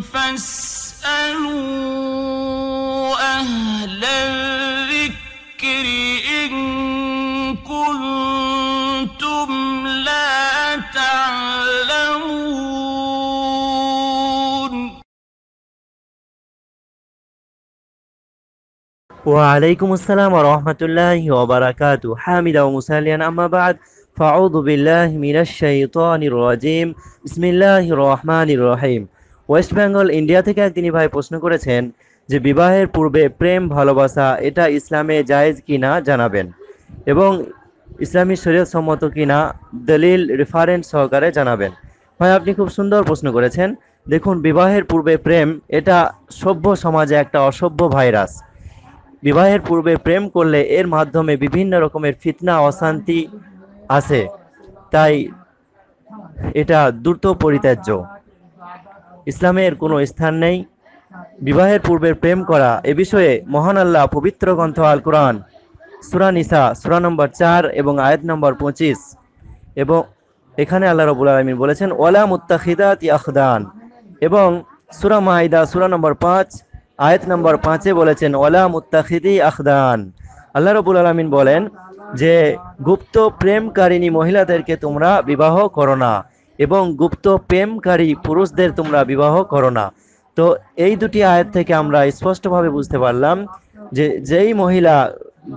فاسألوا أهل الذكر إن كنتم لا تعلمون وعليكم السلام ورحمة الله وبركاته حامدا ومساليا أما بعد فأعوذ بالله من الشيطان الرجيم بسم الله الرحمن الرحيم West Bengal India থেকে এক তিনি ভাই প্রশ্ন করেছেন যে বিবাহের পূর্বে প্রেম ভালোবাসা এটা ইসলামে জায়েজ কি না জানাবেন এবং ইসলামী শরীয়ত সম্মত কি না দলিল রেফারেন্স সহকারে জানাবেন ভাই আপনি খুব সুন্দর প্রশ্ন করেছেন দেখুন বিবাহের পূর্বে প্রেম এটা সভ্য সমাজে একটা অসভ্য ভাইরাস বিবাহের পূর্বে প্রেম করলে এর মাধ্যমে বিভিন্ন রকমের ফিতনা অশান্তি আসে তাই এটা দ্রুত পরিত্যাজ্য ইসলামের কোনো স্থান নেই বিবাহের পূর্বে প্রেম করা এ বিষয়ে মহান আল্লাহ পবিত্র গ্রন্থ আল কোরআন সুরা নিসা সুরা নম্বর চার এবং আয়াত নম্বর পঁচিশ এবং এখানে আল্লাহ রবুল আলমিন বলেছেন ওলা মুত্তাখিদাত ইয়াহদান এবং সুরা মাহিদা সুরা নম্বর পাঁচ আয়াত নম্বর পাঁচে বলেছেন ওলা মুত্তাখিদি আখদান আল্লাহ রবুল আলমিন বলেন যে গুপ্ত প্রেমকারিণী মহিলাদেরকে তোমরা বিবাহ করো না এবং গুপ্ত প্রেমকারী পুরুষদের তোমরা বিবাহ করো না তো এই দুটি আয়াত থেকে আমরা স্পষ্টভাবে বুঝতে পারলাম যে যেই মহিলা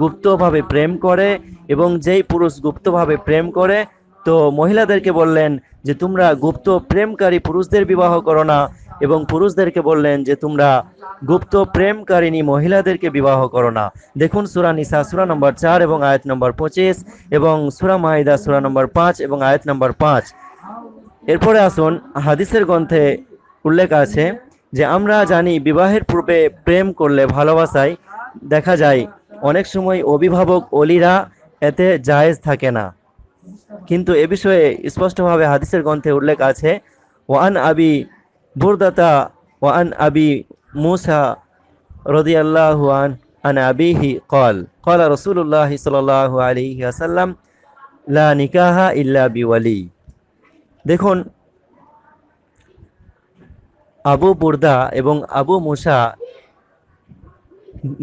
গুপ্তভাবে প্রেম করে এবং যেই পুরুষ গুপ্তভাবে প্রেম করে তো মহিলাদেরকে বললেন যে তোমরা গুপ্ত প্রেমকারী পুরুষদের বিবাহ করো না এবং পুরুষদেরকে বললেন যে তোমরা গুপ্ত প্রেমকারিণী মহিলাদেরকে বিবাহ করো না দেখুন সুরা নিসা সুরা নম্বর চার এবং আয়াত নম্বর পঁচিশ এবং সুরা মাহিদা সুরা নম্বর পাঁচ এবং আয়াত নম্বর পাঁচ এরপরে আসুন হাদিসের গ্রন্থে উল্লেখ আছে যে আমরা জানি বিবাহের পূর্বে প্রেম করলে ভালোবাসায় দেখা যায় অনেক সময় অভিভাবক অলিরা এতে জায়েজ থাকে না কিন্তু এ বিষয়ে স্পষ্টভাবে হাদিসের গ্রন্থে উল্লেখ আছে ওয়ান আবি বুরদাতা ওয়ান আবি মুসা রদিয়াল্লাহু আন আন আবিহি কল কল রসুল্লাহ সাল আলী আসাল্লাম লা নিকাহা ইল্লা বিওয়ালি দেখুন আবু বুর্দা এবং আবু মুসা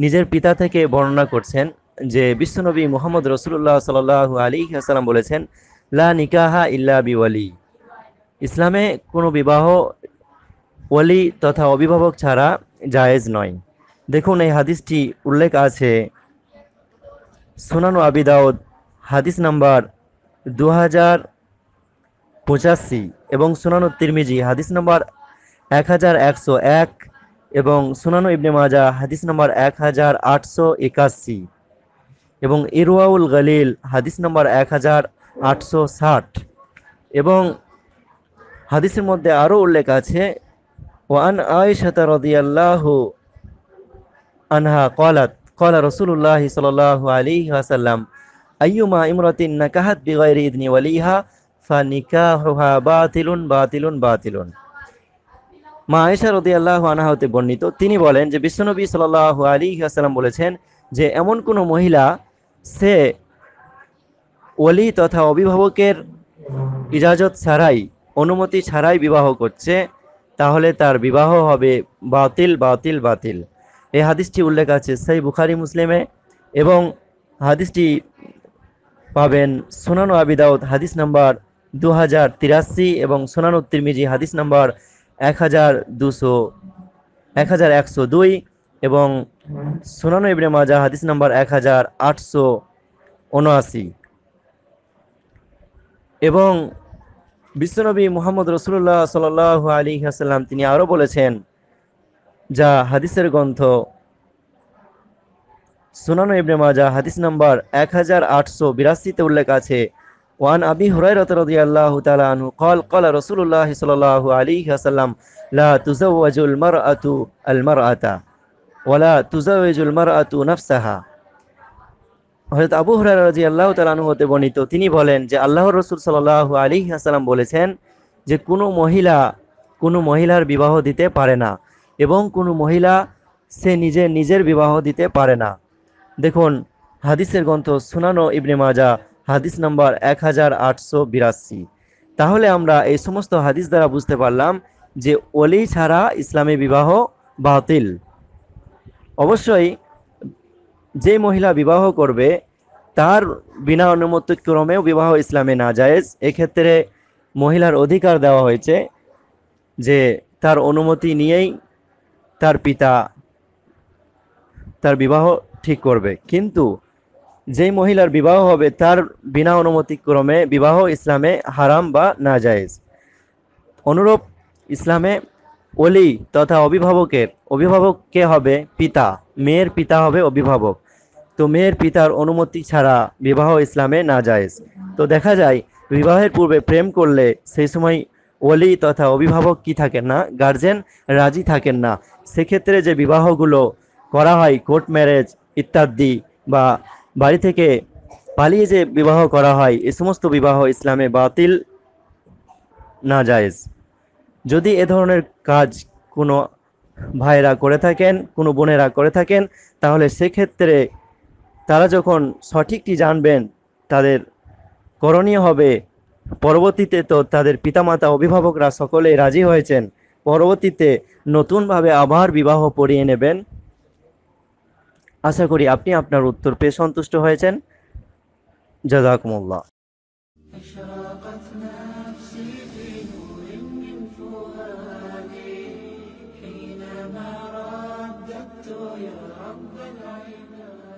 নিজের পিতা থেকে বর্ণনা করছেন যে বিশ্বনবী মোহাম্মদ রসুল্লাহ সাল আলী আসসালাম বলেছেন লা নিকাহা ইল্লা বিওয়ালি ইসলামে কোনো বিবাহ ওয়ালি তথা অভিভাবক ছাড়া জায়েজ নয় দেখুন এই হাদিসটি উল্লেখ আছে সোনানু আবিদাউদ হাদিস নাম্বার দু হাজার পঁচাশি এবং সুনানো তিরমিজি হাদিস নম্বর এক হাজার একশো এক এবং সুনানো ইবনে মাজা হাদিস নম্বর এক হাজার আটশো একাশি এবং ইরুয়াউল গালিল হাদিস নম্বর এক হাজার আটশো ষাট এবং হাদিসের মধ্যে আরও উল্লেখ আছে ওয়ান আয়সাতা রদিয়াল্লাহ আনহা কলাত কলা রসুল্লাহ সাল আলী আসাল্লাম আইয়ুমা ইমরাতিন নাকাহাত বিগাইরি ইদনি ওয়ালিহা বাতিলুন বাতিলুন বাতিলুন আল্লাহ বর্ণিত তিনি বলেন যে বিশ্বনবী সাল আলী আসালাম বলেছেন যে এমন কোনো মহিলা সে ওলি তথা অভিভাবকের ইজাজত ছাড়াই অনুমতি ছাড়াই বিবাহ করছে তাহলে তার বিবাহ হবে বাতিল বাতিল বাতিল এই হাদিসটি উল্লেখ আছে সেই বুখারি মুসলিমে এবং হাদিসটি পাবেন সোনানো আবিদাউদ হাদিস নাম্বার দু হাজার তিরাশি এবং সোনানুত তিরমিজি হাদিস নাম্বার এক হাজার দুশো এক হাজার একশো দুই এবং সোনানো ইবনে মাজা হাদিস নাম্বার এক হাজার আটশো উনআশি এবং বিশ্বনবী মোহাম্মদ রসুল্লাহ সাল আলী আসাল্লাম তিনি আরও বলেছেন যা হাদিসের গ্রন্থ সোনানো ইবনে মাজা হাদিস নাম্বার এক হাজার আটশো বিরাশিতে উল্লেখ আছে وعن أبي هريرة رضي الله تعالى عنه قال قال رسول الله صلى الله عليه وسلم لا تزوج المرأة المرأة ولا تزوج المرأة نفسها হয়তো আবু হরার রাজি আল্লাহ তালানু হতে বর্ণিত তিনি বলেন যে আল্লাহ রসুল সাল্লাহ আলী আসালাম বলেছেন যে কোনো মহিলা কোনো মহিলার বিবাহ দিতে পারে না এবং কোনো মহিলা সে নিজে নিজের বিবাহ দিতে পারে না দেখুন হাদিসের গ্রন্থ সুনানো ইবনে মাজা হাদিস নাম্বার এক হাজার আটশো বিরাশি তাহলে আমরা এই সমস্ত হাদিস দ্বারা বুঝতে পারলাম যে অলি ছাড়া ইসলামী বিবাহ বাতিল অবশ্যই যে মহিলা বিবাহ করবে তার বিনা অনুমতিক্রমেও বিবাহ ইসলামে না যায়জ এক্ষেত্রে মহিলার অধিকার দেওয়া হয়েছে যে তার অনুমতি নিয়েই তার পিতা তার বিবাহ ঠিক করবে কিন্তু যেই মহিলার বিবাহ হবে তার বিনা অনুমতিক্রমে বিবাহ ইসলামে হারাম বা নাজায়েজ অনুরূপ ইসলামে অলি তথা অভিভাবকের অভিভাবক কে হবে পিতা মেয়ের পিতা হবে অভিভাবক তো মেয়ের পিতার অনুমতি ছাড়া বিবাহ ইসলামে নাজায়েজ তো দেখা যায় বিবাহের পূর্বে প্রেম করলে সেই সময় অলি তথা অভিভাবক কি থাকেন না গার্জেন রাজি থাকেন না সেক্ষেত্রে যে বিবাহগুলো করা হয় কোর্ট ম্যারেজ ইত্যাদি বা বাড়ি থেকে পালিয়ে যে বিবাহ করা হয় এ সমস্ত বিবাহ ইসলামে বাতিল না যায়জ যদি এ ধরনের কাজ কোনো ভাইরা করে থাকেন কোনো বোনেরা করে থাকেন তাহলে সেক্ষেত্রে তারা যখন সঠিকটি জানবেন তাদের করণীয় হবে পরবর্তীতে তো তাদের পিতামাতা অভিভাবকরা সকলে রাজি হয়েছেন পরবর্তীতে নতুনভাবে আবার বিবাহ পড়িয়ে নেবেন আশা করি আপনি আপনার উত্তর পেয়ে সন্তুষ্ট হয়েছেন জাজাকুমুল্লাহ حينما